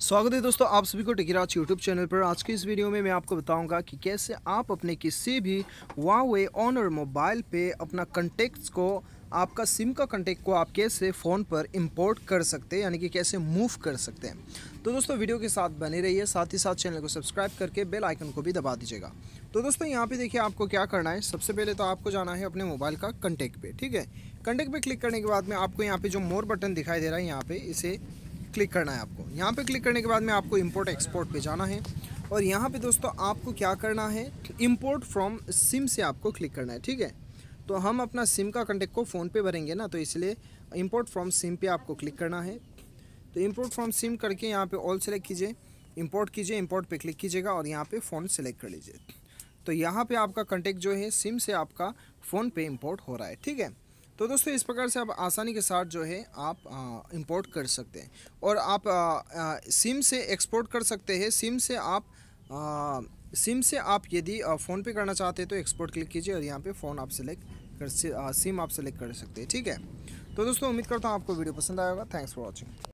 स्वागत है दोस्तों आप सभी को टिकीराज यूट्यूब चैनल पर आज के इस वीडियो में मैं आपको बताऊंगा कि कैसे आप अपने किसी भी वावे ऑनर मोबाइल पे अपना कंटेक्ट को आपका सिम का कंटेक्ट को आप कैसे फ़ोन पर इंपोर्ट कर सकते हैं यानी कि कैसे मूव कर सकते हैं तो दोस्तों वीडियो के साथ बने रहिए साथ ही साथ चैनल को सब्सक्राइब करके बेल आइकन को भी दबा दीजिएगा तो दोस्तों यहाँ पे देखिए आपको क्या करना है सबसे पहले तो आपको जाना है अपने मोबाइल का कंटेक्ट पे ठीक है कंटेक्ट पे क्लिक करने के बाद में आपको यहाँ पर जो मोर बटन दिखाई दे रहा है यहाँ पर इसे क्लिक करना है आपको यहाँ पे क्लिक करने के बाद में आपको इंपोर्ट एक्सपोर्ट पे जाना है और यहाँ पे दोस्तों आपको क्या करना है इंपोर्ट फ्रॉम सिम से आपको क्लिक करना है ठीक है तो हम अपना सिम का कंटेक्ट को फ़ोन पे भरेंगे ना तो इसलिए इंपोर्ट फ्रॉम सिम पे आपको क्लिक करना है तो इम्पोर्ट फ्रॉम सिम करके यहाँ पर ऑल सेलेक्ट कीजिए इम्पोर्ट कीजिए इम्पोर्ट पर क्लिक कीजिएगा और यहाँ पर फ़ोन सेलेक्ट कर लीजिए तो यहाँ पर आपका कंटेक्ट जो है सिम से आपका फ़ोन पे इम्पोर्ट हो रहा है ठीक है तो दोस्तों इस प्रकार से आप आसानी के साथ जो है आप इंपोर्ट कर सकते हैं और आप आ, आ, सिम से एक्सपोर्ट कर सकते हैं सिम से आप आ, सिम से आप यदि फ़ोन पे करना चाहते हैं तो एक्सपोर्ट क्लिक कीजिए और यहाँ पे फ़ोन आप सेलेक्ट कर सिम आप सेलेक्ट कर सकते हैं ठीक है तो दोस्तों उम्मीद करता हूँ आपको वीडियो पसंद आएगा थैंक्स फॉर वॉचिंग